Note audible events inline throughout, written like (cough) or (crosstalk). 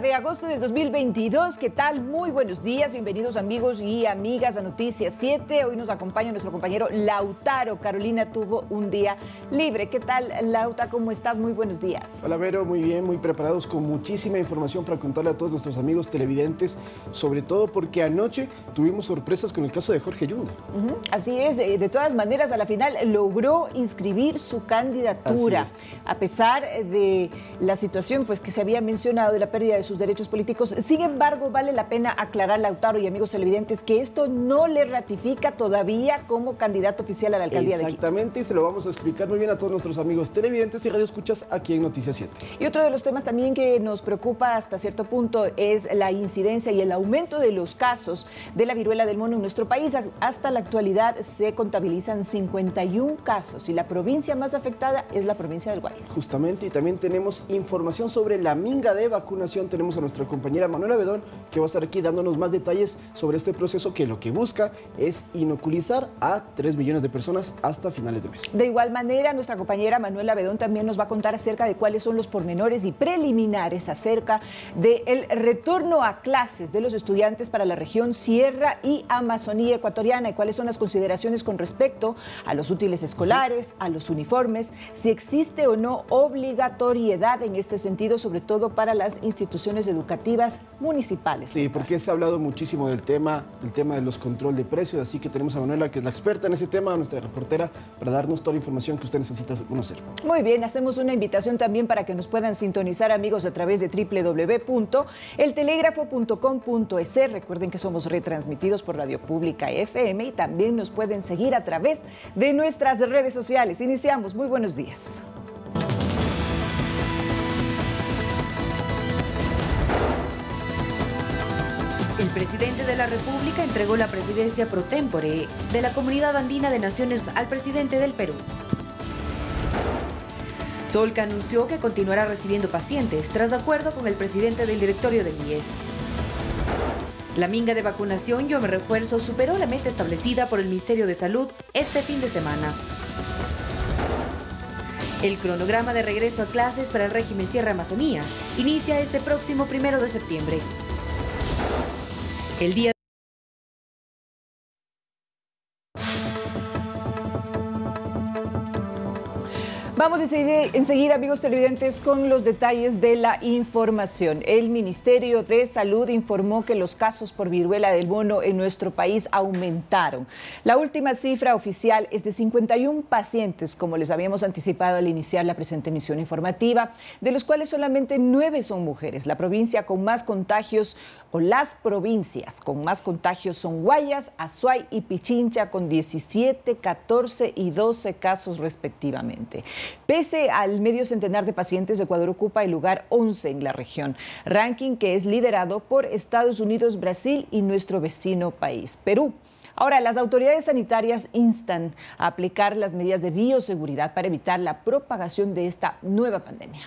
de agosto del 2022. ¿Qué tal? Muy buenos días. Bienvenidos amigos y amigas a Noticias 7. Hoy nos acompaña nuestro compañero Lautaro. Carolina tuvo un día libre. ¿Qué tal, Lauta? ¿Cómo estás? Muy buenos días. Hola, Vero. Muy bien, muy preparados con muchísima información para contarle a todos nuestros amigos televidentes, sobre todo porque anoche tuvimos sorpresas con el caso de Jorge Yunda. Así es. Eh, de todas maneras, a la final logró inscribir su candidatura. A pesar de la situación pues, que se había mencionado de la pérdida de sus derechos políticos. Sin embargo, vale la pena aclarar, Lautaro y amigos televidentes, que esto no le ratifica todavía como candidato oficial a la alcaldía de Quito. Exactamente, y se lo vamos a explicar muy bien a todos nuestros amigos televidentes y radioescuchas aquí en Noticias 7. Y otro de los temas también que nos preocupa hasta cierto punto es la incidencia y el aumento de los casos de la viruela del mono en nuestro país. Hasta la actualidad se contabilizan 51 casos y la provincia más afectada es la provincia del Guayas. Justamente, y también tenemos información sobre la minga de vacunación tenemos a nuestra compañera Manuela Bedón, que va a estar aquí dándonos más detalles sobre este proceso que lo que busca es inoculizar a 3 millones de personas hasta finales de mes. De igual manera, nuestra compañera Manuela Bedón también nos va a contar acerca de cuáles son los pormenores y preliminares acerca del retorno a clases de los estudiantes para la región Sierra y Amazonía ecuatoriana y cuáles son las consideraciones con respecto a los útiles escolares, a los uniformes, si existe o no obligatoriedad en este sentido, sobre todo para las instituciones educativas municipales. Sí, porque se ha hablado muchísimo del tema, del tema de los control de precios, así que tenemos a Manuela, que es la experta en ese tema, nuestra reportera, para darnos toda la información que usted necesita conocer. Muy bien, hacemos una invitación también para que nos puedan sintonizar, amigos, a través de www.eltelegrafo.com.es Recuerden que somos retransmitidos por Radio Pública FM y también nos pueden seguir a través de nuestras redes sociales. Iniciamos. Muy buenos días. El presidente de la República entregó la presidencia pro tempore de la Comunidad Andina de Naciones al presidente del Perú. Solca anunció que continuará recibiendo pacientes tras acuerdo con el presidente del directorio de IES. La minga de vacunación Yo Me Refuerzo superó la meta establecida por el Ministerio de Salud este fin de semana. El cronograma de regreso a clases para el régimen Sierra Amazonía inicia este próximo primero de septiembre. El día Vamos enseguida, amigos televidentes, con los detalles de la información. El Ministerio de Salud informó que los casos por viruela del mono en nuestro país aumentaron. La última cifra oficial es de 51 pacientes, como les habíamos anticipado al iniciar la presente emisión informativa, de los cuales solamente 9 son mujeres. La provincia con más contagios las provincias con más contagios son Guayas, Azuay y Pichincha con 17, 14 y 12 casos respectivamente. Pese al medio centenar de pacientes, Ecuador ocupa el lugar 11 en la región, ranking que es liderado por Estados Unidos, Brasil y nuestro vecino país, Perú. Ahora, las autoridades sanitarias instan a aplicar las medidas de bioseguridad para evitar la propagación de esta nueva pandemia.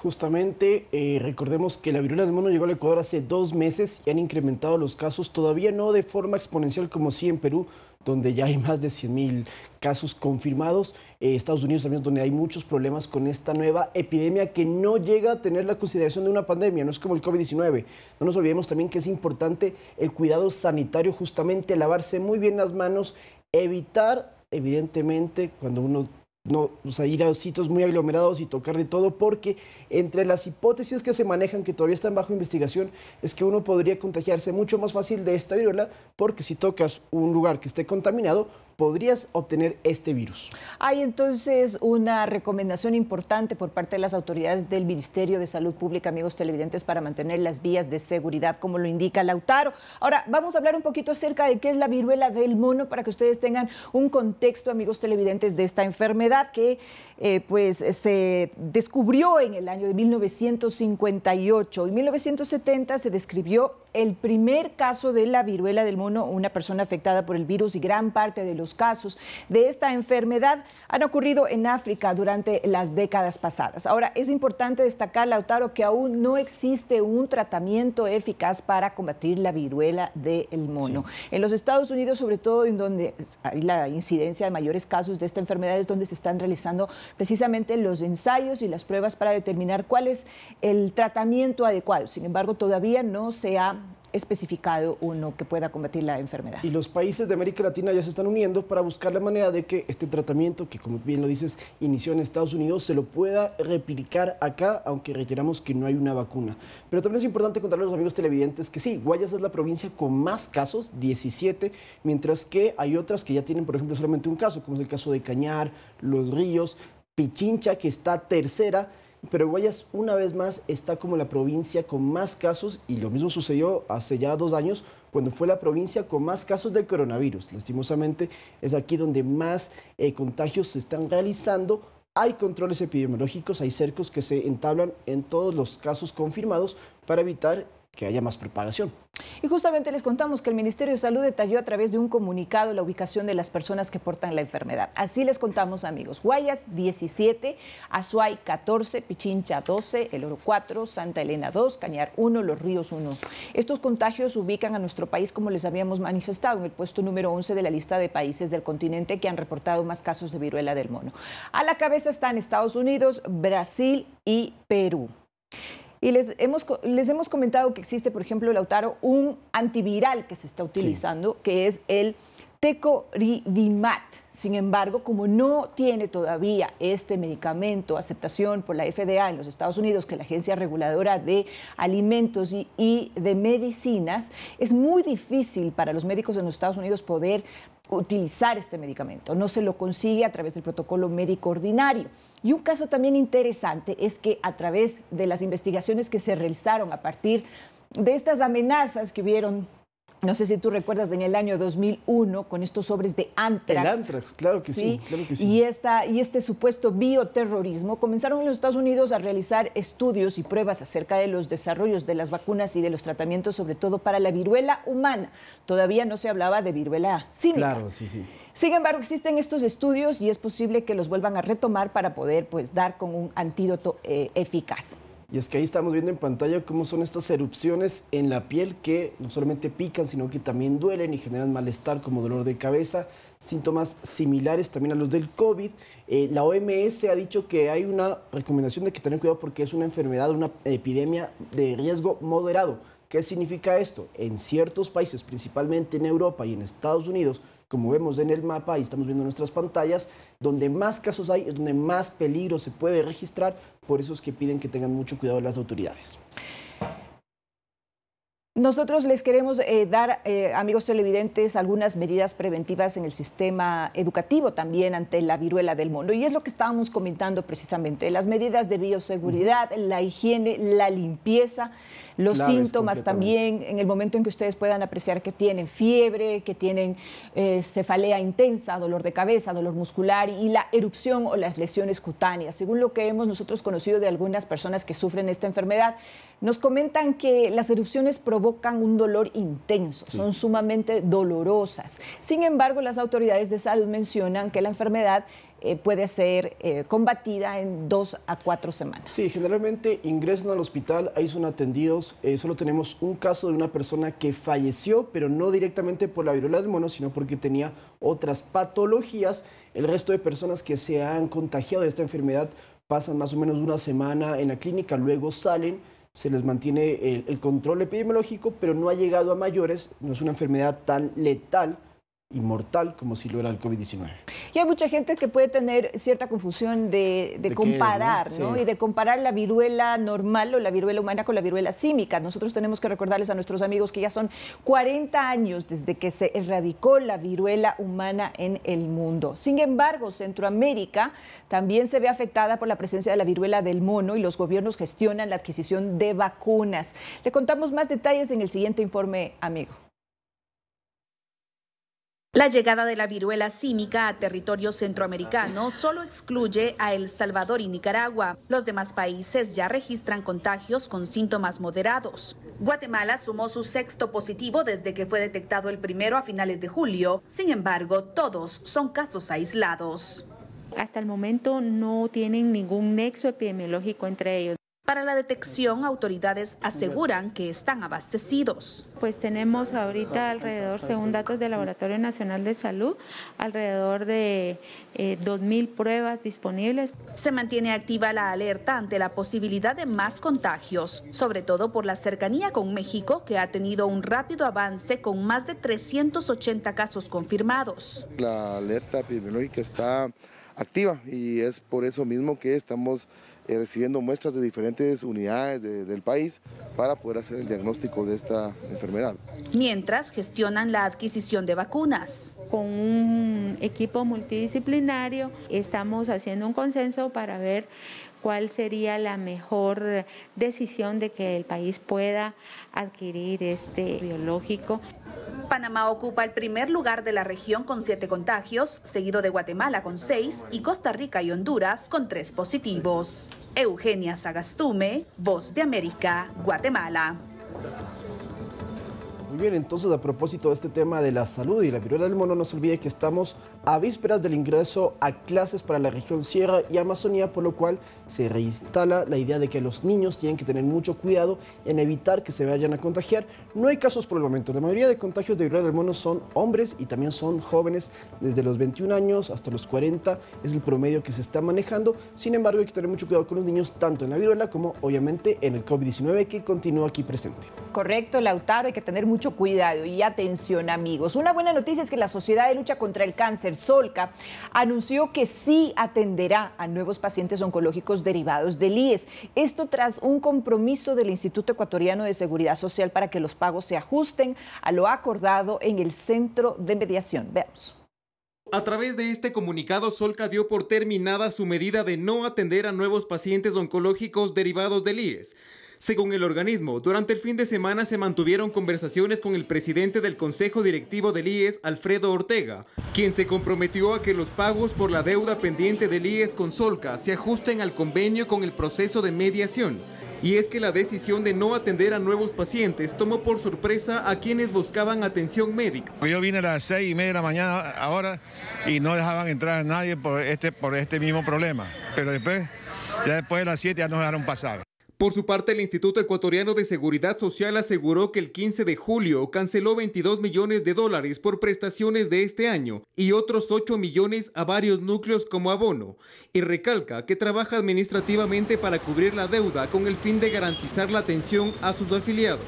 Justamente, eh, recordemos que la viruela del mono llegó al Ecuador hace dos meses y han incrementado los casos, todavía no de forma exponencial como sí en Perú, donde ya hay (laughs) más de 100.000 casos confirmados. Eh, Estados Unidos también donde hay muchos problemas con esta nueva epidemia que no llega a tener la consideración de una pandemia, no es como el COVID-19. No nos olvidemos también que es importante el cuidado sanitario, justamente lavarse muy bien las manos, evitar evidentemente, cuando uno no, ir a sitios muy aglomerados y tocar de todo, porque entre las hipótesis que se manejan, que todavía están bajo investigación, es que uno podría contagiarse mucho más fácil de esta viruela, porque si tocas un lugar que esté contaminado, podrías obtener este virus. Hay entonces una recomendación importante por parte de las autoridades del Ministerio de Salud Pública, amigos televidentes, para mantener las vías de seguridad, como lo indica Lautaro. Ahora, vamos a hablar un poquito acerca de qué es la viruela del mono para que ustedes tengan un contexto, amigos televidentes, de esta enfermedad que eh, pues se descubrió en el año de 1958. En 1970 se describió el primer caso de la viruela del mono, una persona afectada por el virus y gran parte de los casos de esta enfermedad han ocurrido en África durante las décadas pasadas. Ahora, es importante destacar, Lautaro, que aún no existe un tratamiento eficaz para combatir la viruela del mono. En los Estados Unidos, sobre todo en donde hay la incidencia de mayores casos de esta enfermedad, es donde se están realizando precisamente los ensayos y las pruebas para determinar cuál es el tratamiento adecuado. Sin embargo, todavía no se ha especificado uno que pueda combatir la enfermedad. Y los países de América Latina ya se están uniendo para buscar la manera de que este tratamiento, que como bien lo dices, inició en Estados Unidos, se lo pueda replicar acá, aunque reiteramos que no hay una vacuna. Pero también es importante contarle a los amigos televidentes que sí, Guayas es la provincia con más casos, 17, mientras que hay otras que ya tienen, por ejemplo, solamente un caso, como es el caso de Cañar, Los Ríos, Pichincha, que está tercera pero Guayas una vez más está como la provincia con más casos y lo mismo sucedió hace ya dos años cuando fue la provincia con más casos de coronavirus. Lastimosamente es aquí donde más eh, contagios se están realizando. Hay controles epidemiológicos, hay cercos que se entablan en todos los casos confirmados para evitar que haya más preparación. Y justamente les contamos que el Ministerio de Salud detalló a través de un comunicado la ubicación de las personas que portan la enfermedad. Así les contamos, amigos. Guayas 17, Azuay 14, Pichincha 12, El Oro 4, Santa Elena 2, Cañar 1, Los Ríos 1. Estos contagios ubican a nuestro país, como les habíamos manifestado, en el puesto número 11 de la lista de países del continente que han reportado más casos de viruela del mono. A la cabeza están Estados Unidos, Brasil y Perú. Y les hemos, les hemos comentado que existe, por ejemplo, Lautaro, un antiviral que se está utilizando, que es el Tecoridimat. Sin embargo, como no tiene todavía este medicamento aceptación por la FDA en los Estados Unidos, que es la Agencia Reguladora de Alimentos y, y de Medicinas, es muy difícil para los médicos en los Estados Unidos poder utilizar este medicamento. No se lo consigue a través del protocolo médico ordinario. Y un caso también interesante es que a través de las investigaciones que se realizaron a partir de estas amenazas que hubieron no sé si tú recuerdas en el año 2001 con estos sobres de Antrax. El Antrax, claro que sí, Y, esta, y este supuesto bioterrorismo comenzaron en los Estados Unidos a realizar estudios y pruebas acerca de los desarrollos de las vacunas y de los tratamientos, sobre todo para la viruela humana. Todavía no se hablaba de viruela cínica. Claro, sí, sí. Sin embargo, existen estos estudios y es posible que los vuelvan a retomar para poder pues, dar con un antídoto eh, eficaz. Y es que ahí estamos viendo en pantalla cómo son estas erupciones en la piel que no solamente pican, sino que también duelen y generan malestar como dolor de cabeza, síntomas similares también a los del COVID. Eh, la OMS ha dicho que hay una recomendación de que tengan cuidado porque es una enfermedad, una epidemia de riesgo moderado. ¿Qué significa esto? En ciertos países, principalmente en Europa y en Estados Unidos, como vemos en el mapa y estamos viendo nuestras pantallas, donde más casos hay, es donde más peligro se puede registrar, por eso es que piden que tengan mucho cuidado las autoridades. Nosotros les queremos eh, dar, eh, amigos televidentes, algunas medidas preventivas en el sistema educativo también ante la viruela del mono. Y es lo que estábamos comentando precisamente, las medidas de bioseguridad, la higiene, la limpieza, los síntomas también, en el momento en que ustedes puedan apreciar que tienen fiebre, que tienen eh, cefalea intensa, dolor de cabeza, dolor muscular y la erupción o las lesiones cutáneas. Según lo que hemos nosotros conocido de algunas personas que sufren esta enfermedad, nos comentan que las erupciones provocan un dolor intenso, son sumamente dolorosas. Sin embargo, las autoridades de salud mencionan que la enfermedad eh, puede ser eh, combatida en dos a cuatro semanas. Sí, generalmente ingresan al hospital, ahí son atendidos. Eh, solo tenemos un caso de una persona que falleció, pero no directamente por la viruela del mono, sino porque tenía otras patologías. El resto de personas que se han contagiado de esta enfermedad pasan más o menos una semana en la clínica, luego salen. Se les mantiene el control epidemiológico, pero no ha llegado a mayores, no es una enfermedad tan letal y como si lo era el COVID-19. Y hay mucha gente que puede tener cierta confusión de, comparar, ¿no? Y de comparar la viruela normal o la viruela humana con la viruela símica. Nosotros tenemos que recordarles a nuestros amigos que ya son 40 años desde que se erradicó la viruela humana en el mundo. Sin embargo, Centroamérica también se ve afectada por la presencia de la viruela del mono y los gobiernos gestionan la adquisición de vacunas. Le contamos más detalles en el siguiente informe, amigo. La llegada de la viruela símica a territorio centroamericano solo excluye a El Salvador y Nicaragua. Los demás países ya registran contagios con síntomas moderados. Guatemala sumó su sexto positivo desde que fue detectado el primero a finales de julio. Sin embargo, todos son casos aislados. Hasta el momento no tienen ningún nexo epidemiológico entre ellos. Para la detección, autoridades aseguran que están abastecidos. Pues tenemos ahorita alrededor, según datos del Laboratorio Nacional de Salud, alrededor de 2.000 eh, pruebas disponibles. Se mantiene activa la alerta ante la posibilidad de más contagios, sobre todo por la cercanía con México, que ha tenido un rápido avance con más de 380 casos confirmados. La alerta epidemiológica está activa y es por eso mismo que estamos eh, recibiendo muestras de diferentes unidades del país para poder hacer el diagnóstico de esta enfermedad. Mientras gestionan la adquisición de vacunas. Con un equipo multidisciplinario estamos haciendo un consenso para ver cuál sería la mejor decisión de que el país pueda adquirir este biológico. Panamá ocupa el primer lugar de la región con siete contagios, seguido de Guatemala con seis y Costa Rica y Honduras con tres positivos. Eugenia Sagastume, Voz de América, Guatemala. Muy bien, entonces a propósito de este tema de la salud y la viruela del mono, no se olvide que estamos a vísperas del ingreso a clases para la región Sierra y Amazonía, por lo cual se reinstala la idea de que los niños tienen que tener mucho cuidado en evitar que se vayan a contagiar. No hay casos por el momento, la mayoría de contagios de viruela del mono son hombres y también son jóvenes, desde los 21 años hasta los 40 es el promedio que se está manejando, sin embargo hay que tener mucho cuidado con los niños tanto en la viruela como obviamente en el COVID-19 que continúa aquí presente. Correcto, Lautaro, hay que tener mucho mucho cuidado y atención amigos. Una buena noticia es que la Sociedad de Lucha contra el Cáncer, Solca, anunció que sí atenderá a nuevos pacientes oncológicos derivados del IES. Esto tras un compromiso del Instituto Ecuatoriano de Seguridad Social para que los pagos se ajusten a lo acordado en el Centro de Mediación. Veamos. A través de este comunicado, Solca dio por terminada su medida de no atender a nuevos pacientes oncológicos derivados del IES. Según el organismo, durante el fin de semana se mantuvieron conversaciones con el presidente del Consejo Directivo del IES, Alfredo Ortega, quien se comprometió a que los pagos por la deuda pendiente del IES con Solca se ajusten al convenio con el proceso de mediación. Y es que la decisión de no atender a nuevos pacientes tomó por sorpresa a quienes buscaban atención médica. Pues yo vine a las seis y media de la mañana ahora y no dejaban entrar a nadie por este, por este mismo problema. Pero después, ya después de las siete ya nos dejaron pasar. Por su parte, el Instituto Ecuatoriano de Seguridad Social aseguró que el 15 de julio canceló 22 millones de dólares por prestaciones de este año y otros 8 millones a varios núcleos como abono, y recalca que trabaja administrativamente para cubrir la deuda con el fin de garantizar la atención a sus afiliados.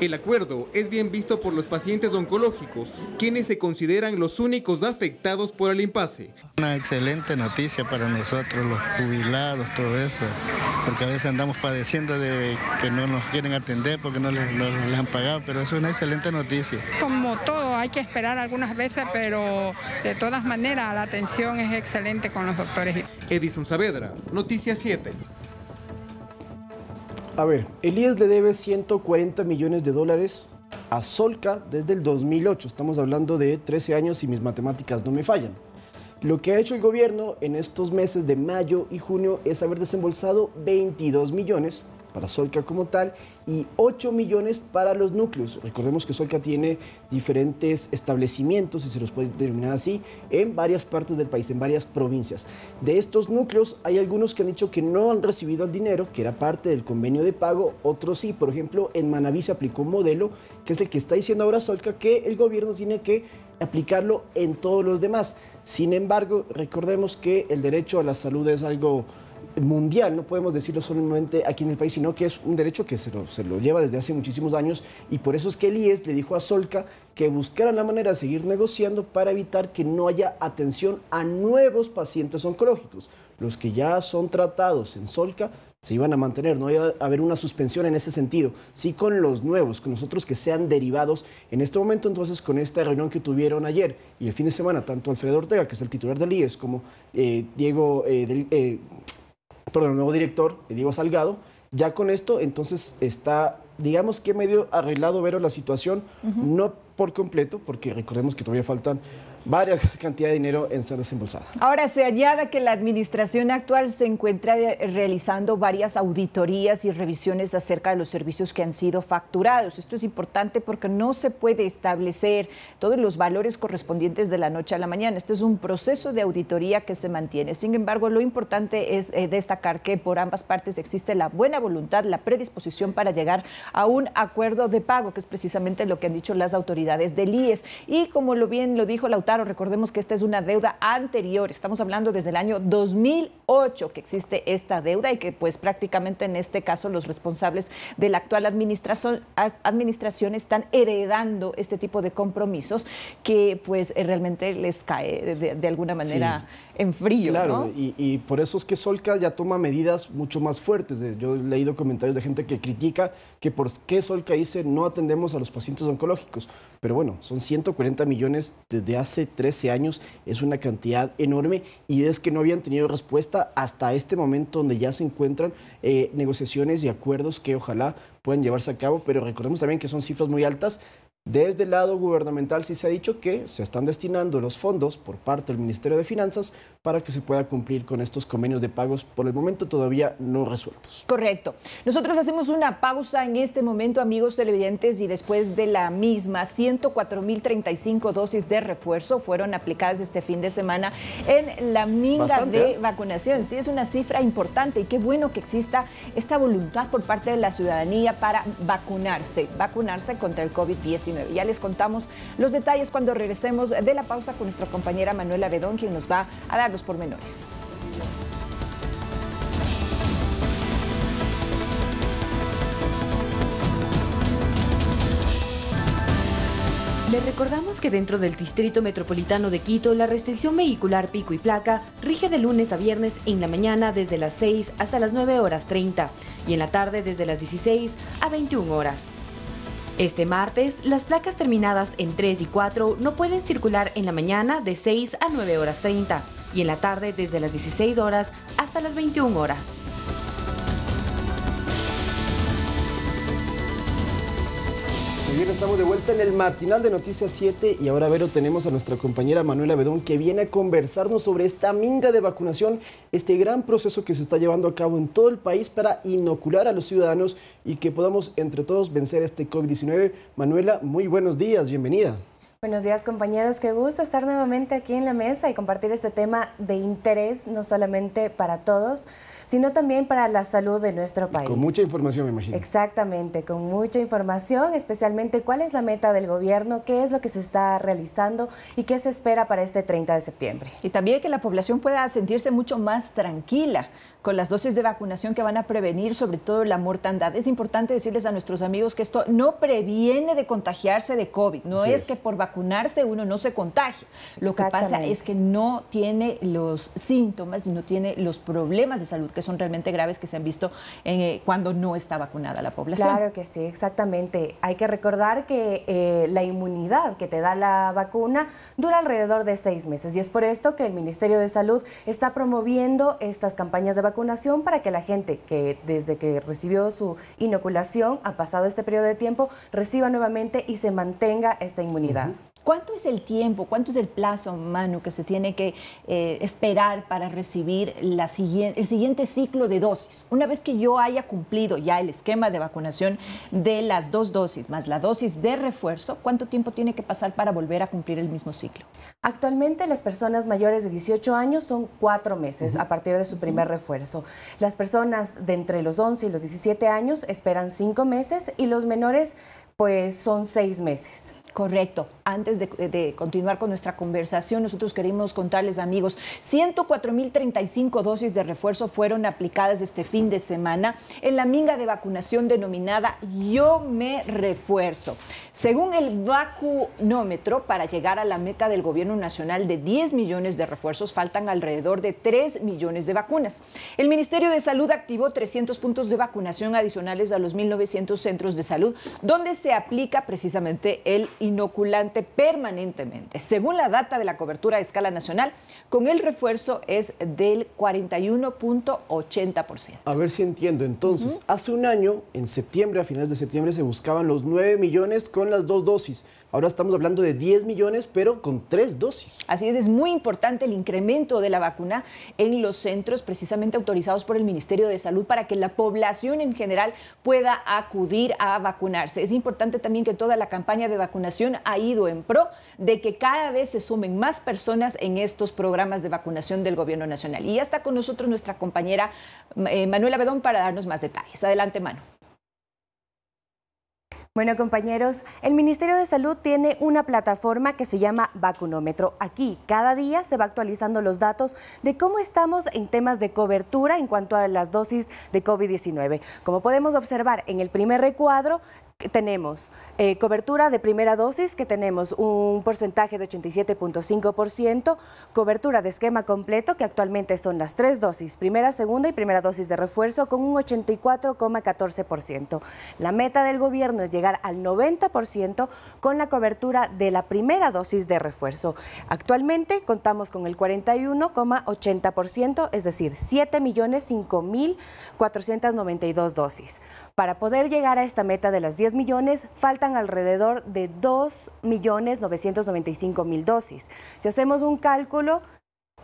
El acuerdo es bien visto por los pacientes oncológicos, quienes se consideran los únicos afectados por el impasse. Una excelente noticia para nosotros, los jubilados, todo eso, porque a veces andamos padeciendo de que no nos quieren atender porque no les, han pagado, pero es una excelente noticia. Como todo, hay que esperar algunas veces, pero de todas maneras la atención es excelente con los doctores. Edison Saavedra, Noticias 7. A ver, Elías le debe 140 millones de dólares a Solca desde el 2008. Estamos hablando de 13 años y mis matemáticas no me fallan. Lo que ha hecho el gobierno en estos meses de mayo y junio es haber desembolsado 22 millones para Solca como tal y 8 millones para los núcleos. Recordemos que Solca tiene diferentes establecimientos, si se los puede determinar así, en varias partes del país, en varias provincias. De estos núcleos hay algunos que han dicho que no han recibido el dinero, que era parte del convenio de pago, otros sí. Por ejemplo, en Manaví se aplicó un modelo que es el que está diciendo ahora Solca que el gobierno tiene que aplicarlo en todos los demás. Sin embargo, recordemos que el derecho a la salud es algo mundial, no podemos decirlo solamente aquí en el país, sino que es un derecho que se lo, se lo lleva desde hace muchísimos años y por eso es que el IES le dijo a Solca que buscaran la manera de seguir negociando para evitar que no haya atención a nuevos pacientes oncológicos. Los que ya son tratados en Solca se iban a mantener, no iba a haber una suspensión en ese sentido, sí con los nuevos, con nosotros que sean derivados. En este momento, entonces, con esta reunión que tuvieron ayer y el fin de semana, tanto Alfredo Ortega, que es el titular del IES, como eh, Diego... Eh, del, eh, perdón, el nuevo director, Diego Salgado, ya con esto entonces está, digamos que medio arreglado, Vero, la situación, no por completo, porque recordemos que todavía faltan varias (laughs) cantidad de dinero en ser desembolsada. Ahora se añada que la administración actual se encuentra eh, realizando varias auditorías y revisiones acerca de los servicios que han sido facturados. Esto es importante porque no se puede establecer todos los valores correspondientes de la noche a la mañana. Este es un proceso de auditoría que se mantiene. Sin embargo, lo importante es eh, destacar que por ambas partes existe la buena voluntad, la predisposición para llegar a un acuerdo de pago, que es precisamente lo que han dicho las autoridades del IES. Y como lo bien lo dijo la Lautaro, claro, recordemos que esta es una deuda anterior, estamos hablando desde el año 2008 que existe esta deuda y que pues prácticamente en este caso los responsables de la actual administración, administración están heredando este tipo de compromisos que pues eh, realmente les cae de, alguna manera en frío. Claro, y, y, por eso es que Solca ya toma medidas mucho más fuertes. Eh, yo he leído comentarios de gente que critica que por qué Solca dice no atendemos a los pacientes oncológicos, pero bueno, son 140 millones desde hace 13 años es una cantidad enorme y es que no habían tenido respuesta hasta este momento donde ya se encuentran eh, negociaciones y acuerdos que ojalá puedan llevarse a cabo, pero recordemos también que son cifras muy altas. Desde el lado gubernamental sí se ha dicho que se están destinando los fondos por parte del Ministerio de Finanzas para que se pueda cumplir con estos convenios de pagos por el momento todavía no resueltos. Correcto. Nosotros hacemos una pausa en este momento, amigos televidentes, y después de la misma, 104.035 dosis de refuerzo fueron aplicadas este fin de semana en la minga de ¿eh? vacunación. Sí, es una cifra importante y qué bueno que exista esta voluntad por parte de la ciudadanía para vacunarse, vacunarse contra el COVID-19. Ya les contamos los detalles cuando regresemos de la pausa con nuestra compañera Manuela Bedón, quien nos va a dar los pormenores. Le recordamos que dentro del Distrito Metropolitano de Quito, la restricción vehicular pico y placa rige de lunes a viernes en la mañana desde las 6 hasta las 9 horas 30 y en la tarde desde las 16 a 21 horas. Este martes, las placas terminadas en 3 y 4 no pueden circular en la mañana de 6 a 9 horas 30 y en la tarde desde las 16 horas hasta las 21 horas. Muy bien, estamos de vuelta en el matinal de Noticias 7 y ahora, Vero, tenemos a nuestra compañera Manuela Bedón que viene a conversarnos sobre esta minga de vacunación, este gran proceso que se está llevando a cabo en todo el país para inocular a los ciudadanos y que podamos entre todos vencer este COVID-19. Manuela, muy buenos días, bienvenida. Buenos días compañeros, qué gusto estar nuevamente aquí en la mesa y compartir este tema de interés no solamente para todos, sino también para la salud de nuestro país. con mucha información, me imagino. Exactamente, con mucha información, especialmente cuál es la meta del gobierno, qué es lo que se está realizando y qué se espera para este 30 de septiembre. Y también que la población pueda sentirse mucho más tranquila, con las dosis de vacunación que van a prevenir sobre todo la mortandad. Es importante decirles a nuestros amigos que esto no previene de contagiarse de COVID, no es, que por vacunarse uno no se contagie, Lo que pasa es que no tiene los síntomas y no tiene los problemas de salud que son realmente graves que se han visto eh, cuando no está vacunada la población. Claro que sí, exactamente. Hay que recordar que eh, la inmunidad que te da la vacuna dura alrededor de seis meses y es por esto que el Ministerio de Salud está promoviendo estas campañas de vacunación vacunación para que la gente que desde que recibió su inoculación ha pasado este periodo de tiempo reciba nuevamente y se mantenga esta inmunidad. ¿Cuánto es el tiempo, cuánto es el plazo, Manu, que se tiene que eh, esperar para recibir el siguiente ciclo de dosis? Una vez que yo haya cumplido ya el esquema de vacunación de las dos dosis más la dosis de refuerzo, ¿cuánto tiempo tiene que pasar para volver a cumplir el mismo ciclo? Actualmente las personas mayores de 18 años son cuatro meses a partir de su primer refuerzo. Las personas de entre los 11 y los 17 años esperan cinco meses y los menores pues son seis meses. Correcto. Antes de, continuar con nuestra conversación, nosotros queremos contarles, amigos, 104.035 dosis de refuerzo fueron aplicadas este fin de semana en la minga de vacunación denominada Yo me refuerzo. Según el vacunómetro, para llegar a la meta del gobierno nacional de 10 millones de refuerzos, faltan alrededor de 3 millones de vacunas. El Ministerio de Salud activó 300 puntos de vacunación adicionales a los 1.900 centros de salud, donde se aplica precisamente el inoculante permanentemente. Según la data de la cobertura a escala nacional, con el refuerzo es del 41.80%. A ver si entiendo. Entonces, hace un año, en septiembre, a finales de septiembre, se buscaban los 9 millones con las dos dosis. Ahora estamos hablando de 10 millones, pero con tres dosis. Así es, es muy importante el incremento de la vacuna en los centros precisamente autorizados por el Ministerio de Salud para que la población en general pueda acudir a vacunarse. Es importante también que toda la campaña de vacunación ha ido en pro de que cada vez se sumen más personas en estos programas de vacunación del Gobierno Nacional. Y ya está con nosotros nuestra compañera eh, Manuela Bedón para darnos más detalles. Adelante, Manu. Bueno, compañeros, el Ministerio de Salud tiene una plataforma que se llama Vacunómetro. Aquí cada día se va actualizando los datos de cómo estamos en temas de cobertura en cuanto a las dosis de COVID-19. Como podemos observar en el primer recuadro, tenemos eh, cobertura de primera dosis, que tenemos un porcentaje de 87.5%, cobertura de esquema completo, que actualmente son las tres dosis, primera, segunda y primera dosis de refuerzo, con un 84,14%. La meta del gobierno es llegar al 90% con la cobertura de la primera dosis de refuerzo. Actualmente contamos con el 41,80%, es decir, 7.005.492 dosis. Para poder llegar a esta meta de las 10 millones, faltan alrededor de 2.995.000 dosis. Si hacemos un cálculo,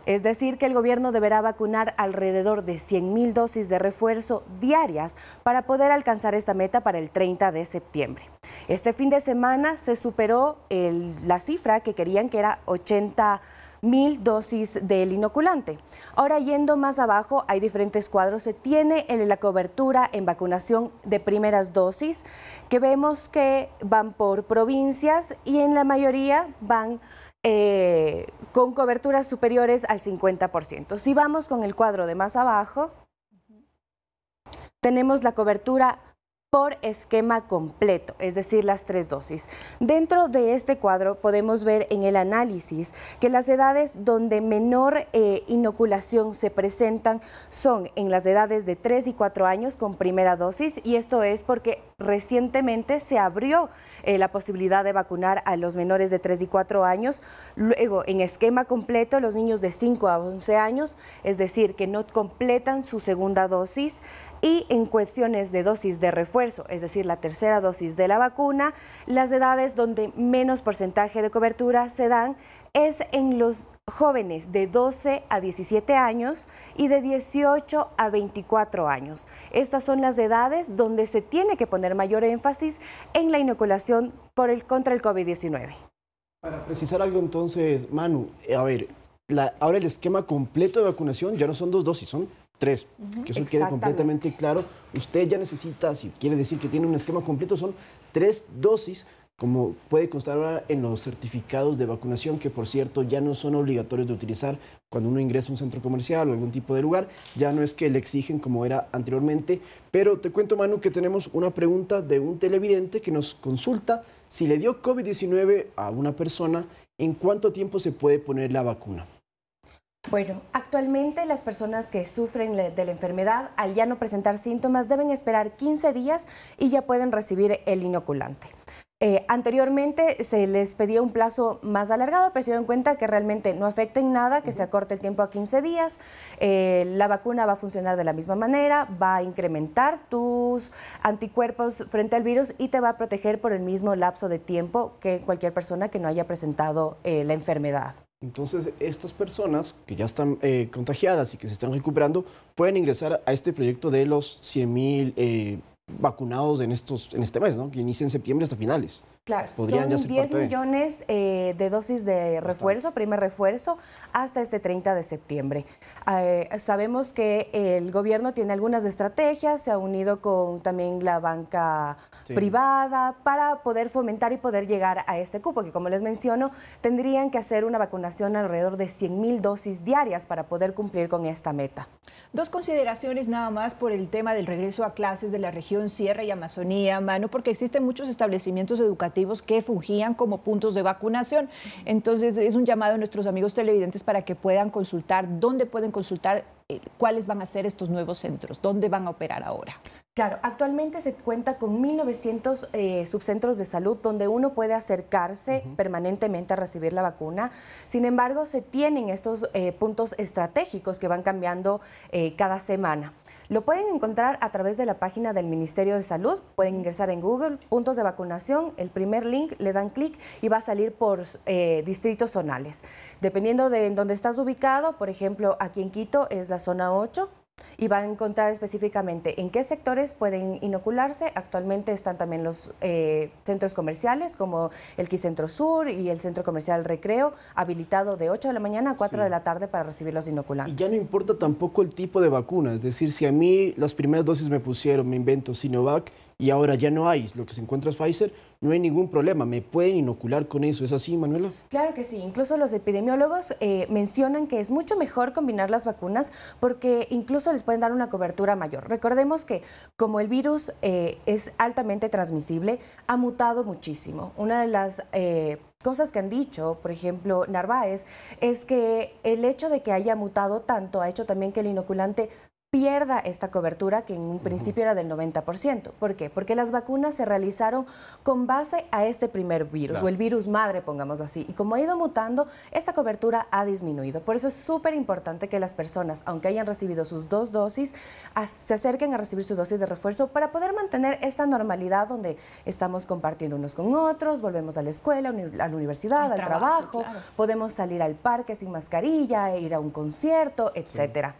es decir, que el gobierno deberá vacunar alrededor de 100.000 dosis de refuerzo diarias para poder alcanzar esta meta para el 30 de septiembre. Este fin de semana se superó la cifra que querían, que era 80 mil dosis del inoculante. Ahora yendo más abajo, hay diferentes cuadros. Se tiene en la cobertura en vacunación de primeras dosis, que vemos que van por provincias y en la mayoría van eh, con coberturas superiores al 50%. Si vamos con el cuadro de más abajo, tenemos la cobertura por esquema completo, es decir, las tres dosis. Dentro de este cuadro podemos ver en el análisis que las edades donde menor eh, inoculación se presentan son en las edades de 3 y 4 años con primera dosis y esto es porque recientemente se abrió eh, la posibilidad de vacunar a los menores de 3 y 4 años, luego en esquema completo los niños de 5 a 11 años, es decir, que no completan su segunda dosis, y en cuestiones de dosis de refuerzo, es decir, la tercera dosis de la vacuna, las edades donde menos porcentaje de cobertura se dan es en los jóvenes de 12 a 17 años y de 18 a 24 años. Estas son las edades donde se tiene que poner mayor énfasis en la inoculación por el, contra el COVID-19. Para precisar algo entonces, Manu, eh, a ver, ahora el esquema completo de vacunación ya no son dos dosis, son tres, que eso quede completamente claro. Usted ya necesita, si quiere decir que tiene un esquema completo, son tres dosis, como puede constar ahora en los certificados de vacunación, que por cierto ya no son obligatorios de utilizar cuando uno ingresa a un centro comercial o algún tipo de lugar, ya no es que le exigen como era anteriormente. Pero te cuento, Manu, que tenemos una pregunta de un televidente que nos consulta si le dio COVID-19 a una persona, ¿en cuánto tiempo se puede poner la vacuna? Bueno, actualmente las personas que sufren de la enfermedad al ya no presentar síntomas deben esperar 15 días y ya pueden recibir el inoculante. Eh, anteriormente se les pedía un plazo más alargado, pero se dio cuenta que realmente no afecta en nada, que se acorte el tiempo a 15 días. Eh, la vacuna va a funcionar de la misma manera, va a incrementar tus anticuerpos frente al virus y te va a proteger por el mismo lapso de tiempo que cualquier persona que no haya presentado eh, la enfermedad. Entonces, estas personas que ya están eh, contagiadas y que se están recuperando pueden ingresar a este proyecto de los 100.000 eh, vacunados en, estos, en este mes, ¿no? que inicia en septiembre hasta finales. Claro, son 10 millones eh, de dosis de refuerzo, primer refuerzo, hasta este 30 de septiembre. Eh, sabemos que el gobierno tiene algunas estrategias, se ha unido con también la banca privada para poder fomentar y poder llegar a este cupo, que como les menciono, tendrían que hacer una vacunación alrededor de 100 mil dosis diarias para poder cumplir con esta meta. Dos consideraciones nada más por el tema del regreso a clases de la región Sierra y Amazonía, mano, porque existen muchos establecimientos educativos que fungían como puntos de vacunación. Entonces es un llamado a nuestros amigos televidentes para que puedan consultar dónde pueden consultar eh, cuáles van a ser estos nuevos centros, dónde van a operar ahora. Claro, actualmente se cuenta con 1.900 eh, subcentros de salud donde uno puede acercarse permanentemente a recibir la vacuna. Sin embargo, se tienen estos eh, puntos estratégicos que van cambiando eh, cada semana. Lo pueden encontrar a través de la página del Ministerio de Salud. Pueden ingresar en Google, puntos de vacunación, el primer link, le dan clic y va a salir por distritos zonales. Dependiendo de en dónde estás ubicado, por ejemplo, aquí en Quito es la zona 8, y va a encontrar específicamente en qué sectores pueden inocularse. Actualmente están también los eh, centros comerciales como el Quicentro Sur y el Centro Comercial Recreo, habilitado de 8 de la mañana a 4 de la tarde para recibir los inoculantes. Y ya no importa tampoco el tipo de vacuna, es decir, si a mí las primeras dosis me pusieron, me invento Sinovac, y ahora ya no hay, lo que se encuentra es Pfizer, no hay ningún problema. ¿Me pueden inocular con eso? ¿Es así, Manuela? Claro que sí. Incluso los epidemiólogos eh, mencionan que es mucho mejor combinar las vacunas porque incluso les pueden dar una cobertura mayor. Recordemos que como el virus eh, es altamente transmisible, ha mutado muchísimo. Una de las... Eh, cosas que han dicho, por ejemplo, Narváez, es que el hecho de que haya mutado tanto ha hecho también que el inoculante pierda esta cobertura que en un principio era del 90%. ¿Por qué? Porque las vacunas se realizaron con base a este primer virus, o el virus madre, pongámoslo así. Y como ha ido mutando, esta cobertura ha disminuido. Por eso es súper importante que las personas, aunque hayan recibido sus dos dosis, se acerquen a recibir su dosis de refuerzo para poder mantener esta normalidad donde estamos compartiendo unos con otros, volvemos a la escuela, a la universidad, al, trabajo, podemos salir al parque sin mascarilla, e ir a un concierto, etcétera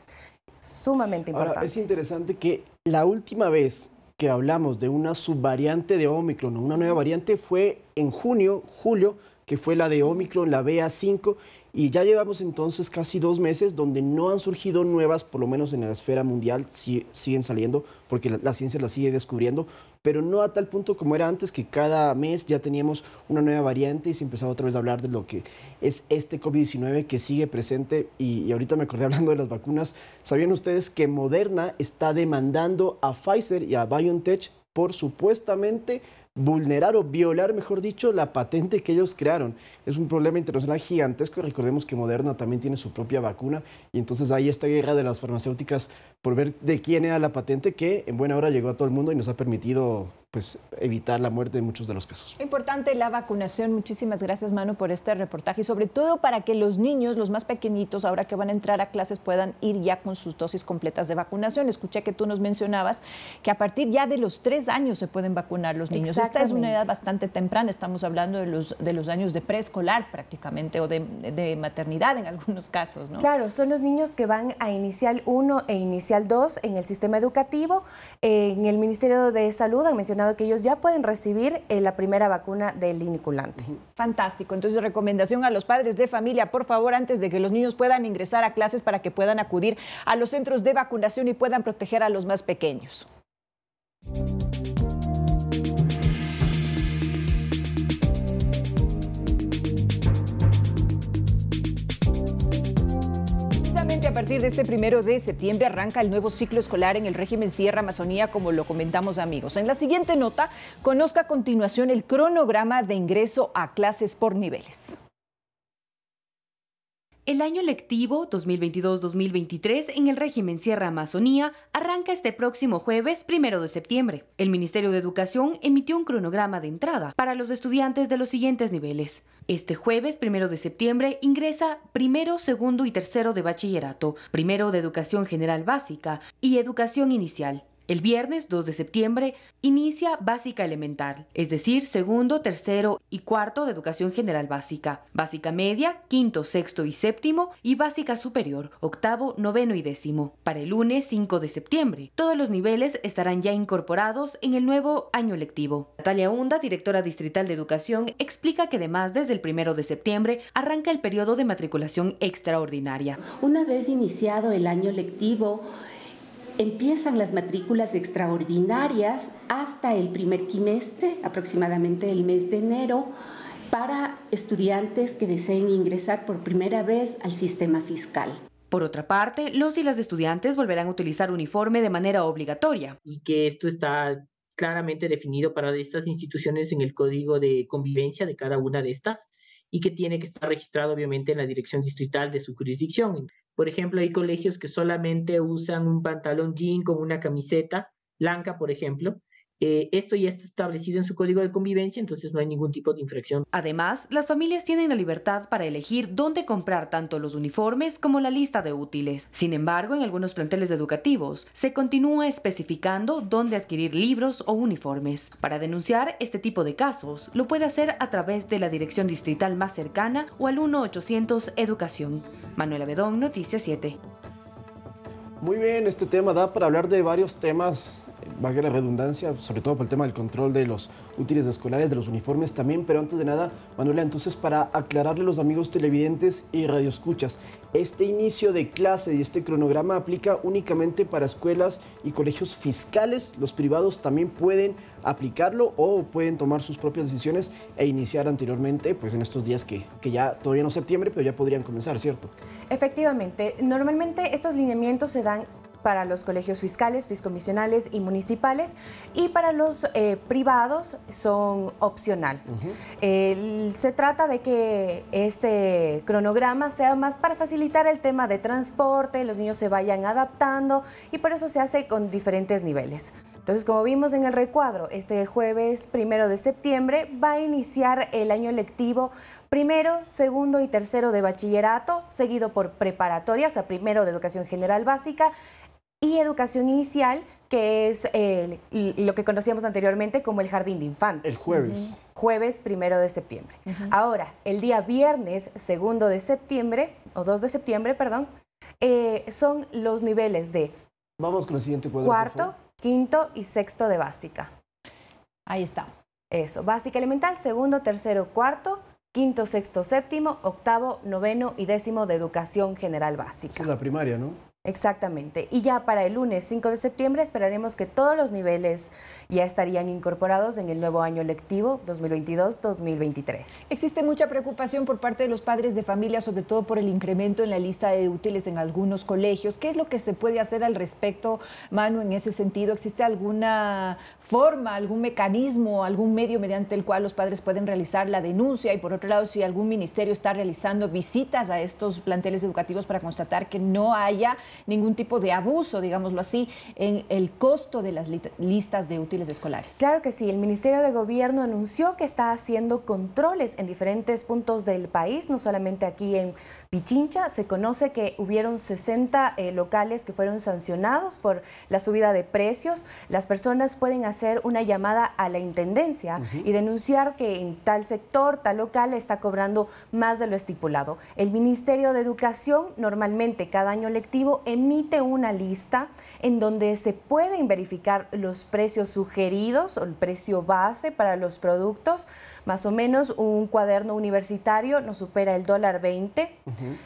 sumamente importante. es interesante que la última vez que hablamos de una subvariante de Omicron, una nueva variante, fue en junio, julio, que fue la de Omicron, la BA5, y ya llevamos entonces casi dos meses donde no han surgido nuevas, por lo menos en la esfera mundial, si, siguen saliendo, porque la, ciencia las sigue descubriendo, pero no a tal punto como era antes, que cada mes ya teníamos una nueva variante y se empezaba otra vez a hablar de lo que es este COVID-19 que sigue presente. y ahorita me acordé (laughs) hablando de las vacunas. ¿Sabían ustedes que Moderna está demandando a Pfizer y a BioNTech por supuestamente vulnerar o violar, mejor dicho, la patente que ellos crearon. Es un problema internacional gigantesco. Recordemos que Moderna también tiene su propia vacuna y entonces ahí esta guerra de las farmacéuticas por ver de quién era la patente que en buena hora llegó a todo el mundo y nos ha permitido pues, evitar la muerte en muchos de los casos. Importante la vacunación. Muchísimas gracias, Manu, por este reportaje y sobre todo para que los niños, los más pequeñitos, ahora que van a entrar a clases, puedan ir ya con sus dosis completas de vacunación. Escuché que tú nos mencionabas que a partir ya de los tres años se pueden vacunar los niños esta es una edad bastante temprana, estamos hablando de los, de los años de preescolar prácticamente o de, maternidad en algunos casos, ¿no? Claro, son los niños que van a inicial 1 e inicial 2 en el sistema educativo. En el Ministerio de Salud han mencionado que ellos ya pueden recibir eh, la primera vacuna del inoculante. Fantástico. Entonces, recomendación a los padres de familia, por favor, antes de que los niños puedan ingresar a clases para que puedan acudir a los centros de vacunación y puedan proteger a los más pequeños. a partir de este primero de septiembre arranca el nuevo ciclo escolar en el régimen Sierra Amazonía, como lo comentamos amigos. En la siguiente nota, conozca a continuación el cronograma de ingreso a clases por niveles. El año lectivo 2022-2023 en el régimen Sierra Amazonía arranca este próximo jueves, primero de septiembre. El Ministerio de Educación emitió un cronograma de entrada para los estudiantes de los siguientes niveles. Este jueves, 1 de septiembre, ingresa primero, segundo y tercero de bachillerato, primero de educación general básica y educación inicial. El viernes 2 de septiembre inicia básica elemental, es decir, segundo, tercero y cuarto de educación general básica, básica media, quinto, sexto y séptimo y básica superior, octavo, noveno y décimo. Para el lunes 5 de septiembre, todos los niveles estarán ya incorporados en el nuevo año lectivo. Natalia Hunda, directora distrital de educación, explica que además desde el primero de septiembre arranca el periodo de matriculación extraordinaria. Una vez iniciado el año lectivo, empiezan las matrículas extraordinarias hasta el primer trimestre, aproximadamente el mes de enero, para estudiantes que deseen ingresar por primera vez al sistema fiscal. Por otra parte, los y las estudiantes volverán a utilizar uniforme de manera obligatoria. Y que esto está claramente definido para estas instituciones en el código de convivencia de cada una de estas y que tiene que estar registrado obviamente en la dirección distrital de su jurisdicción. Por ejemplo, hay colegios que solamente usan un pantalón jean con una camiseta blanca, por ejemplo, eh, esto ya está establecido en su código de convivencia, entonces no hay ningún tipo de infracción. Además, las familias tienen la libertad para elegir dónde comprar tanto los uniformes como la lista de útiles. Sin embargo, en algunos planteles educativos se continúa especificando dónde adquirir libros o uniformes. Para denunciar este tipo de casos, lo puede hacer a través de la dirección distrital más cercana o al 1800 Educación. Manuel Bedón, Noticias 7. Muy bien, este tema da para hablar de varios temas valga la redundancia, sobre todo por el tema del control de los útiles escolares, de los uniformes también, pero antes de nada, Manuela, entonces para aclararle a los amigos televidentes y radioescuchas, este inicio de clase y este cronograma aplica únicamente para escuelas y colegios fiscales, los privados también pueden aplicarlo o pueden tomar sus propias decisiones e iniciar anteriormente, pues en estos días que, que ya todavía no es septiembre, pero ya podrían comenzar, ¿cierto? Efectivamente, normalmente estos lineamientos se dan para los colegios fiscales, fiscomisionales y municipales, y para los eh, privados son opcional. se trata de que este cronograma sea más para facilitar el tema de transporte, los niños se vayan adaptando y por eso se hace con diferentes niveles. Entonces, como vimos en el recuadro, este jueves primero de septiembre va a iniciar el año lectivo primero, segundo y tercero de bachillerato, seguido por preparatorias, o sea, primero de educación general básica y educación inicial, que es eh, lo que conocíamos anteriormente como el jardín de infantes. El jueves. Jueves primero de septiembre. Ahora, el día viernes segundo de septiembre, o dos de septiembre, perdón, eh, son los niveles de. Vamos con el siguiente Cuarto, quinto y sexto de básica. Ahí está. Eso, básica elemental, segundo, tercero, cuarto, quinto, sexto, séptimo, octavo, noveno y décimo de educación general básica. es la primaria, ¿no? Exactamente. Y ya para el lunes 5 de septiembre esperaremos que todos los niveles ya estarían incorporados en el nuevo año lectivo 2022-2023. Existe mucha preocupación por parte de los padres de familia, sobre todo por el incremento en la lista de útiles en algunos colegios. ¿Qué es lo que se puede hacer al respecto, Manu, en ese sentido? ¿Existe alguna forma, algún mecanismo, algún medio mediante el cual los padres pueden realizar la denuncia y por otro lado si algún ministerio está realizando visitas a estos planteles educativos para constatar que no haya ningún tipo de abuso, digámoslo así, en el costo de las listas de útiles escolares. Claro que sí, el Ministerio de Gobierno anunció que está haciendo controles en diferentes puntos del país, no solamente aquí en Pichincha se conoce que hubieron 60 eh, locales que fueron sancionados por la subida de precios. Las personas pueden hacer una llamada a la Intendencia y denunciar que en tal sector, tal local, está cobrando más de lo estipulado. El Ministerio de Educación normalmente cada año lectivo emite una lista en donde se pueden verificar los precios sugeridos o el precio base para los productos más o menos un cuaderno universitario nos supera el dólar 20.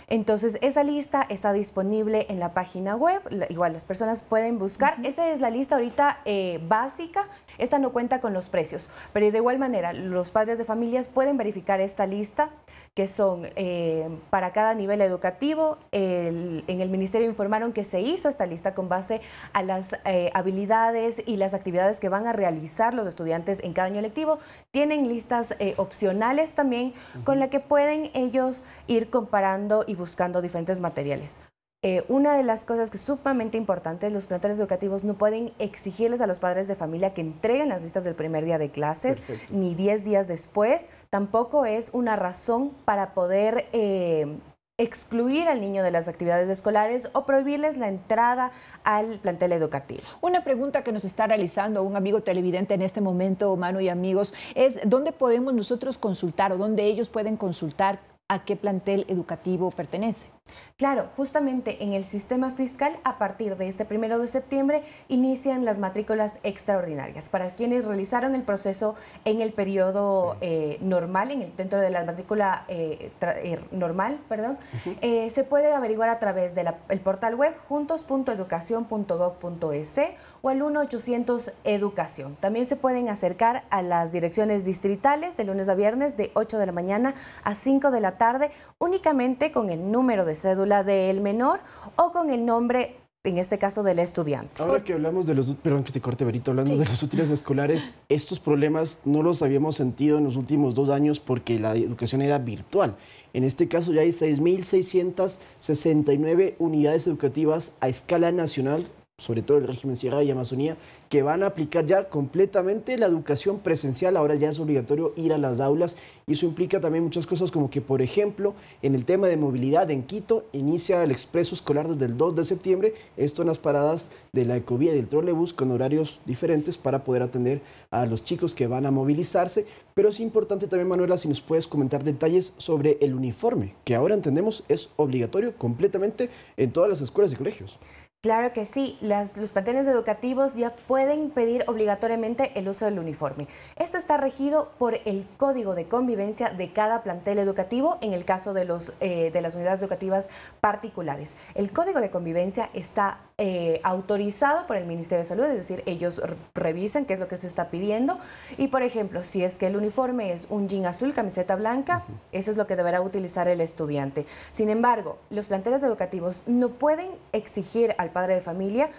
Entonces, esa lista está disponible en la página web. Igual las personas pueden buscar. Esa es la lista ahorita eh, básica esta no cuenta con los precios, pero de igual manera los padres de familias pueden verificar esta lista que son eh, para cada nivel educativo. en el ministerio informaron que se hizo esta lista con base a las eh, habilidades y las actividades que van a realizar los estudiantes en cada año lectivo. Tienen listas eh, opcionales también con la que pueden ellos ir comparando y buscando diferentes materiales. Eh, una de las cosas que es sumamente importante, los planteles educativos no pueden exigirles a los padres de familia que entreguen las listas del primer día de clases, ni 10 días después, tampoco es una razón para poder... Eh, excluir al niño de las actividades escolares o prohibirles la entrada al plantel educativo. Una pregunta que nos está realizando un amigo televidente en este momento, mano y amigos, es ¿dónde podemos nosotros consultar o dónde ellos pueden consultar a qué plantel educativo pertenece? Claro, justamente en el sistema fiscal, a partir de este primero de septiembre, inician las matrículas extraordinarias para quienes realizaron el proceso en el periodo eh, normal, en el, dentro de la matrícula eh, eh, normal, perdón, se puede averiguar a través del portal web juntos.educación.gov.es o al 1-800 Educación. También se pueden acercar a las direcciones distritales de lunes a viernes de 8 de la mañana a 5 de la tarde, únicamente con el número de cédula del menor o con el nombre en este caso del estudiante. Ahora que hablamos de los, perdón que te corte, Berito, hablando de los útiles escolares, estos problemas no los habíamos sentido en los últimos dos años porque la educación era virtual. En este caso ya hay 6.669 unidades educativas a escala nacional sobre todo el régimen Sierra y Amazonía, que van a aplicar ya completamente la educación presencial. Ahora ya es obligatorio ir a las aulas y eso implica también muchas cosas como que, por ejemplo, en el tema de movilidad en Quito inicia el expreso escolar desde el 2 de septiembre, esto en las paradas de la Ecovía y del Trolebús con horarios diferentes para poder atender a los chicos que van a movilizarse. Pero es importante también, Manuela, si nos puedes comentar detalles sobre el uniforme, que ahora entendemos es obligatorio completamente en todas las escuelas y colegios. Claro que sí, los planteles educativos ya pueden pedir obligatoriamente el uso del uniforme. Esto está regido por el código de convivencia de cada plantel educativo en el caso de, los, eh, de las unidades educativas particulares. El código de convivencia está eh, autorizado por el Ministerio de Salud, es decir, ellos revisan qué es lo que se está pidiendo y, por ejemplo, si es que el uniforme es un jean azul, camiseta blanca, eso es lo que deberá utilizar el estudiante. Sin embargo, los planteles educativos no pueden exigir al padre de familia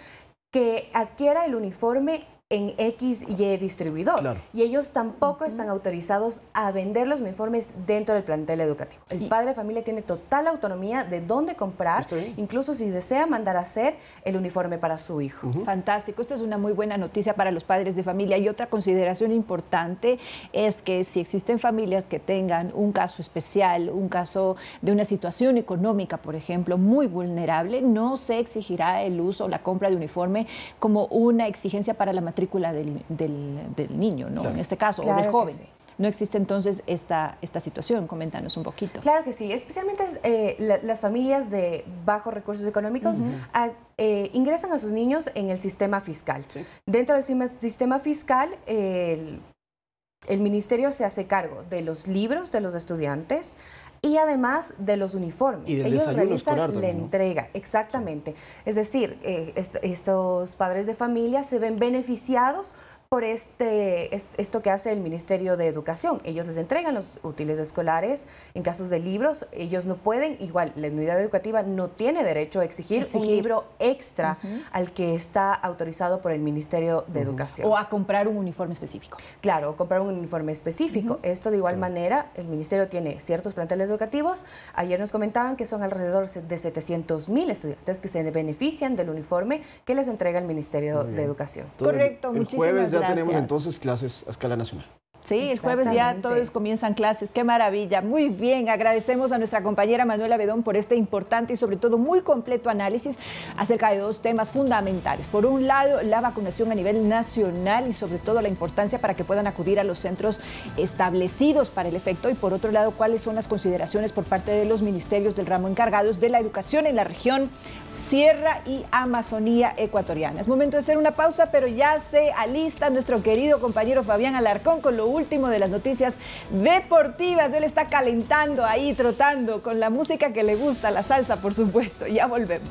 que adquiera el uniforme en X y distribuidor. Y ellos tampoco están autorizados a vender los uniformes dentro del plantel educativo. El padre de familia tiene total autonomía de dónde comprar, incluso si desea mandar a hacer el uniforme para su hijo. Fantástico, esta es una muy buena noticia para los padres de familia. Y otra consideración importante es que si existen familias que tengan un caso especial, un caso de una situación económica, por ejemplo, muy vulnerable, no se exigirá el uso o la compra de uniforme como una exigencia para la maternidad matrícula del, del, niño, ¿no? En este caso, o del joven. No existe entonces esta, esta situación, coméntanos un poquito. Claro que sí, especialmente eh, las familias de bajos recursos económicos eh, ingresan a sus niños en el sistema fiscal. Dentro del sistema fiscal, el, el ministerio se hace cargo de los libros de los estudiantes, y además de los uniformes. Ellos realizan la entrega, exactamente. Es decir, eh, estos padres de familia se ven beneficiados por este, esto que hace el Ministerio de Educación. Ellos les entregan los útiles escolares, en casos de libros, ellos no pueden, igual la unidad educativa no tiene derecho a exigir, un libro extra al que está autorizado por el Ministerio de Educación. O a comprar un uniforme específico. Claro, comprar un uniforme específico. Esto de igual manera, el Ministerio tiene ciertos planteles educativos. Ayer nos comentaban que son alrededor de 700 mil estudiantes que se benefician del uniforme que les entrega el Ministerio de Educación. Correcto, muchísimas gracias ya tenemos entonces clases a escala nacional. Sí, el jueves ya todos comienzan clases. Qué maravilla. Muy bien, agradecemos a nuestra compañera Manuela Bedón por este importante y sobre todo muy completo análisis acerca de dos temas fundamentales. Por un lado, la vacunación a nivel nacional y sobre todo la importancia para que puedan acudir a los centros establecidos para el efecto. Y por otro lado, cuáles son las consideraciones por parte de los ministerios del ramo encargados de la educación en la región Sierra y Amazonía ecuatoriana. Es momento de hacer una pausa, pero ya se alista nuestro querido compañero Fabián Alarcón con lo último de las noticias deportivas. Él está calentando ahí, trotando con la música que le gusta, la salsa, por supuesto. Ya volvemos.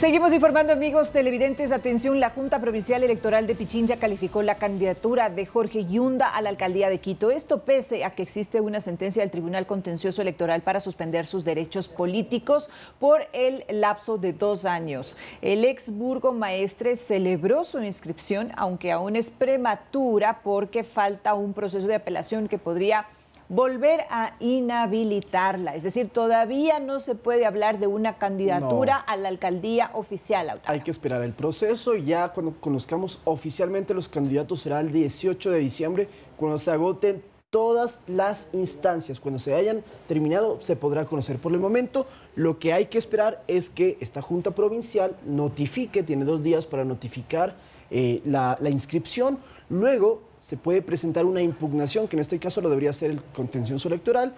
Seguimos informando amigos televidentes, atención, la Junta Provincial Electoral de Pichincha calificó la candidatura de Jorge Yunda a la alcaldía de Quito, esto pese a que existe una sentencia del Tribunal Contencioso Electoral para suspender sus derechos políticos por el lapso de dos años. El ex maestre celebró su inscripción, aunque aún es prematura porque falta un proceso de apelación que podría volver a inhabilitarla. Es decir, todavía no se puede hablar de una candidatura a la alcaldía oficial. Hay que esperar el proceso. Ya cuando conozcamos oficialmente los candidatos será el 18 de diciembre, cuando se agoten todas las instancias. Cuando se hayan terminado, se podrá conocer. Por el momento, lo que hay que esperar es que esta Junta Provincial notifique, tiene dos días para notificar eh, la inscripción. Luego, se puede presentar una impugnación, que en este caso lo debería hacer el contencioso electoral,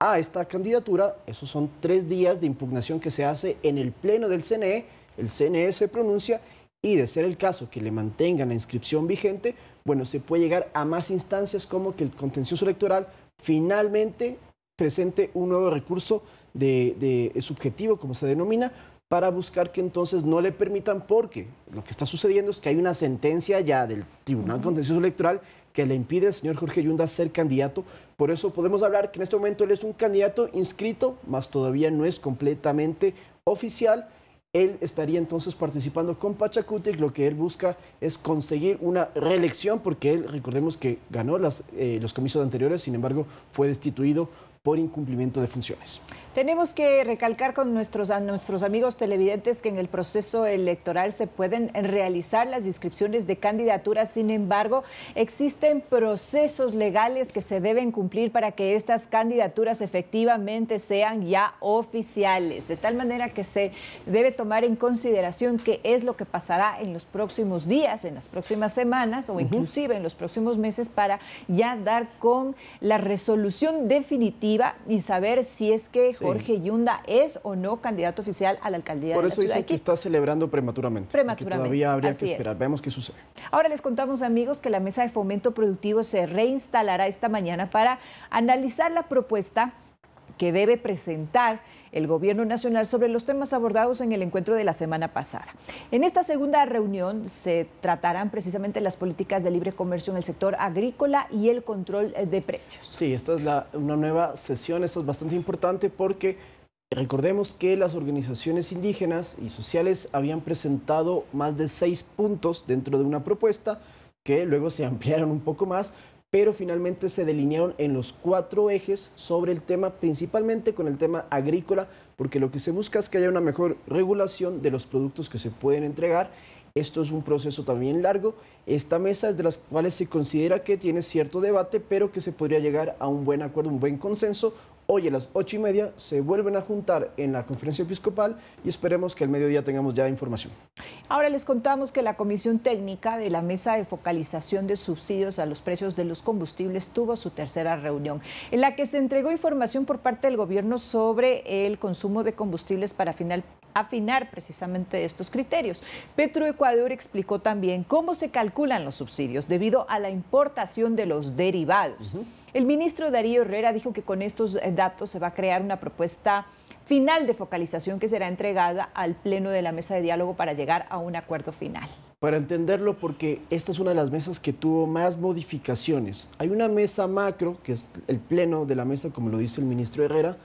a esta candidatura. Esos son tres días de impugnación que se hace en el Pleno del CNE. El CNE se pronuncia y de ser el caso que le mantengan la inscripción vigente, bueno, se puede llegar a más instancias como que el contencioso electoral finalmente presente un nuevo recurso de, de subjetivo, como se denomina, para buscar que entonces no le permitan, porque lo que está sucediendo es que hay una sentencia ya del Tribunal Contencioso Electoral que le impide al señor Jorge Yunda ser candidato. Por eso podemos hablar que en este momento él es un candidato inscrito, más todavía no es completamente oficial. Él estaría entonces participando con Pachacutic. Lo que él busca es conseguir una reelección, porque él, recordemos que ganó eh, los comicios anteriores, sin embargo, fue destituido por incumplimiento de funciones. Tenemos que recalcar con nuestros, nuestros amigos televidentes que en el proceso electoral se pueden realizar las inscripciones de candidaturas, sin embargo, existen procesos legales que se deben cumplir para que estas candidaturas efectivamente sean ya oficiales, de tal manera que se debe tomar en consideración qué es lo que pasará en los próximos días, en las próximas semanas o inclusive en los próximos meses para ya dar con la resolución definitiva y saber si es que... Jorge Yunda es o no candidato oficial a la alcaldía de la ciudad. Por eso dice que está celebrando prematuramente. Prematuramente. todavía habría que esperar. Vemos qué sucede. Ahora les contamos, amigos, que la mesa de fomento productivo se reinstalará esta mañana para analizar la propuesta que debe presentar el Gobierno Nacional sobre los temas abordados en el encuentro de la semana pasada. En esta segunda reunión se tratarán precisamente las políticas de libre comercio en el sector agrícola y el control de precios. Sí, esta es una nueva sesión, esto es bastante importante porque... Recordemos que las organizaciones indígenas y sociales habían presentado más de seis puntos dentro de una propuesta que luego se ampliaron un poco más, pero finalmente se delinearon en los cuatro ejes sobre el tema, principalmente con el tema agrícola, porque lo que se busca es que haya una mejor regulación de los productos que se pueden entregar. Esto es un proceso también largo. Esta mesa es de las cuales se considera que tiene cierto debate, pero que se podría llegar a un buen acuerdo, un buen consenso, Hoy a las ocho y media se vuelven a juntar en la conferencia episcopal y esperemos que al mediodía tengamos ya información. Ahora les contamos que la Comisión Técnica de la Mesa de Focalización de Subsidios a los Precios de los Combustibles tuvo su tercera reunión, en la que se entregó información por parte del gobierno sobre el consumo de combustibles para afinar precisamente estos criterios. Petroecuador explicó también cómo se calculan los subsidios debido a la importación de los derivados. El ministro Darío Herrera dijo que con estos eh, datos se va a crear una propuesta final de focalización que será entregada al Pleno de la Mesa de Diálogo para llegar a un acuerdo final. Para entenderlo, porque esta es una de las mesas que tuvo más modificaciones. Hay una mesa macro, que es el Pleno de la Mesa, como lo dice el ministro Herrera.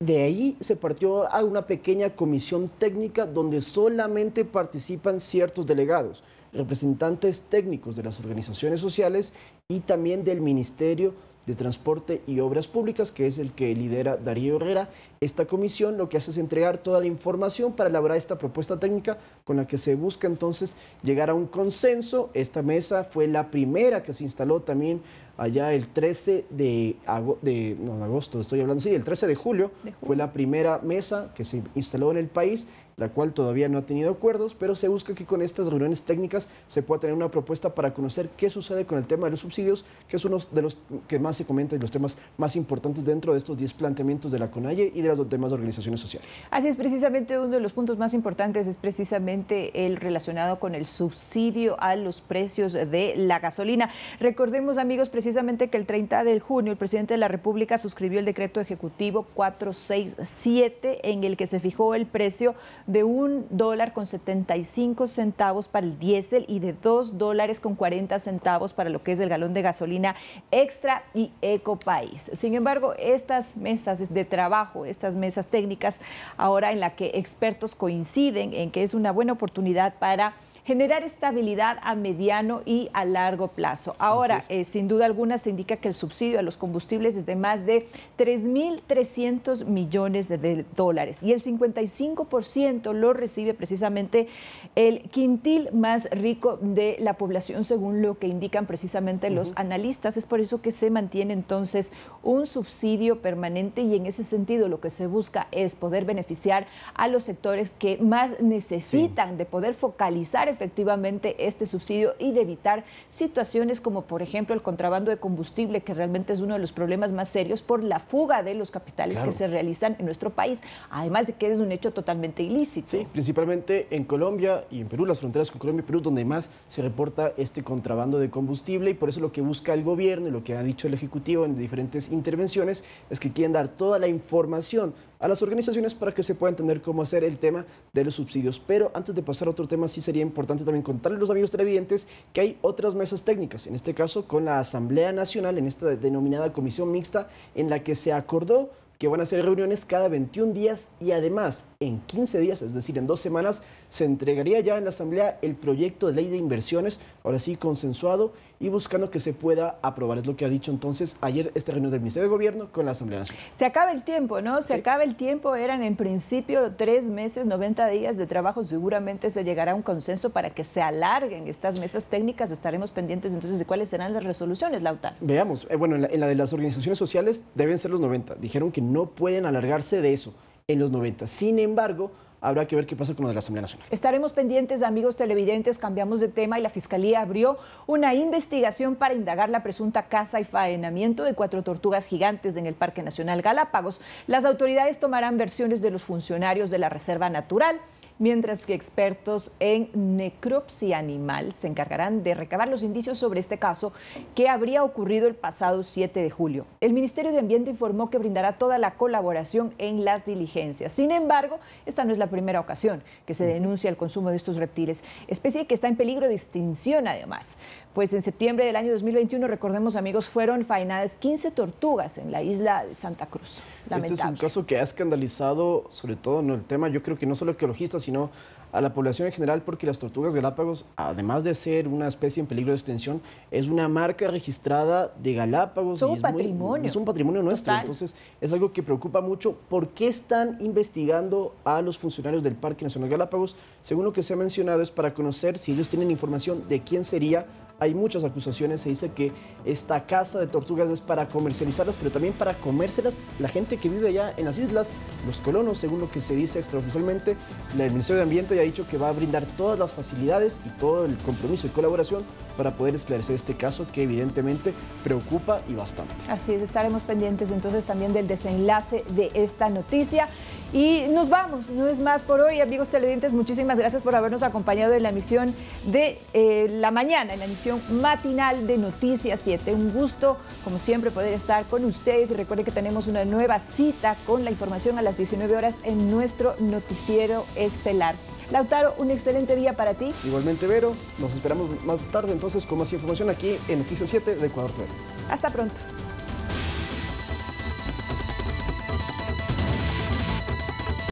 De ahí se partió a una pequeña comisión técnica donde solamente participan ciertos delegados representantes técnicos de las organizaciones sociales y también del Ministerio de Transporte y Obras Públicas, que es el que lidera Darío Herrera. Esta comisión lo que hace es entregar toda la información para elaborar esta propuesta técnica con la que se busca entonces llegar a un consenso. Esta mesa fue la primera que se instaló también allá el 13 de, agosto, estoy hablando, sí, el 13 de julio fue la primera mesa que se instaló en el país la cual todavía no ha tenido acuerdos, pero se busca que con estas reuniones técnicas se pueda tener una propuesta para conocer qué sucede con el tema de los subsidios, que es uno de los que más se comenta y los temas más importantes dentro de estos 10 planteamientos de la CONAIE y de las demás organizaciones sociales. Así es, precisamente uno de los puntos más importantes es precisamente el relacionado con el subsidio a los precios de la gasolina. Recordemos, amigos, precisamente que el 30 de junio el presidente de la República suscribió el decreto ejecutivo 467 en el que se fijó el precio de un dólar con 75 centavos para el diésel y de dos dólares con 40 centavos para lo que es el galón de gasolina extra y Eco País. Sin embargo, estas mesas de trabajo, estas mesas técnicas, ahora en la que expertos coinciden en que es una buena oportunidad para generar estabilidad a mediano y a largo plazo. Ahora, eh, sin duda alguna, se indica que el subsidio a los combustibles es de más de 3.300 millones de, dólares y el 55% lo recibe precisamente el quintil más rico de la población, según lo que indican precisamente los analistas. Es por eso que se mantiene entonces un subsidio permanente y en ese sentido lo que se busca es poder beneficiar a los sectores que más necesitan de poder focalizar efectivamente este subsidio y de evitar situaciones como por ejemplo el contrabando de combustible, que realmente es uno de los problemas más serios por la fuga de los capitales que se realizan en nuestro país, además de que es un hecho totalmente ilícito. Sí, principalmente en Colombia y en Perú, las fronteras con Colombia y Perú, donde más se reporta este contrabando de combustible y por eso lo que busca el gobierno y lo que ha dicho el Ejecutivo en diferentes intervenciones es que quieren dar toda la información a las organizaciones para que se pueda entender cómo hacer el tema de los subsidios. Pero antes de pasar a otro tema, sí sería importante también contarle a los amigos televidentes que hay otras mesas técnicas, en este caso con la Asamblea Nacional, en esta denominada comisión mixta, en la que se acordó que van a ser reuniones cada 21 días y además en 15 días, es decir, en dos semanas, se entregaría ya en la Asamblea el proyecto de ley de inversiones, ahora sí consensuado y buscando que se pueda aprobar. Es lo que ha dicho entonces ayer este reunión del Ministerio de Gobierno con la Asamblea Nacional. Se acaba el tiempo, ¿no? Se acaba el tiempo. Eran en principio tres meses, 90 días de trabajo. Seguramente se llegará a un consenso para que se alarguen estas mesas técnicas. Estaremos pendientes entonces de cuáles serán las resoluciones, Lauta. Veamos. Eh, bueno, la, en la de las organizaciones sociales deben ser los 90. Dijeron que no pueden alargarse de eso en los 90. Sin embargo, habrá que ver qué pasa con lo de la Asamblea Nacional. Estaremos pendientes, amigos televidentes, cambiamos de tema y la Fiscalía abrió una investigación para indagar la presunta caza y faenamiento de cuatro tortugas gigantes en el Parque Nacional Galápagos. Las autoridades tomarán versiones de los funcionarios de la Reserva Natural mientras que expertos en necropsia animal se encargarán de recabar los indicios sobre este caso que habría ocurrido el pasado 7 de julio. El Ministerio de Ambiente informó que brindará toda la colaboración en las diligencias. Sin embargo, esta no es la primera ocasión que se denuncia el consumo de estos reptiles, especie que está en peligro de extinción además. Pues en septiembre del año 2021, recordemos amigos, fueron faenadas 15 tortugas en la isla de Santa Cruz. Lamentable. Este es un caso que ha escandalizado sobre todo en el tema, yo creo que no solo ecologistas... sino sino a la población en general porque las tortugas Galápagos, además de ser una especie en peligro de extinción, es una marca registrada de Galápagos. Es un patrimonio. es un patrimonio nuestro. Entonces es algo que preocupa mucho. ¿Por qué están investigando a los funcionarios del Parque Nacional Galápagos? Según lo que se ha mencionado es para conocer si ellos tienen información de quién sería hay muchas acusaciones. Se dice que esta casa de tortugas es para comercializarlas, pero también para comérselas la gente que vive allá en las islas, los colonos, según lo que se dice extraoficialmente. El Ministerio de Ambiente ya ha dicho que va a brindar todas las facilidades y todo el compromiso y colaboración para poder esclarecer este caso que evidentemente preocupa y bastante. Así es, estaremos pendientes entonces también del desenlace de esta noticia. Y nos vamos, no es más por hoy, amigos televidentes, muchísimas gracias por habernos acompañado en la misión de eh, la mañana, en la emisión matinal de Noticias 7. Un gusto, como siempre, poder estar con ustedes y recuerden que tenemos una nueva cita con la información a las 19 horas en nuestro noticiero estelar. Lautaro, un excelente día para ti. Igualmente, Vero, nos esperamos más tarde entonces con más información aquí en Noticias 7 de Ecuador TV. Hasta pronto.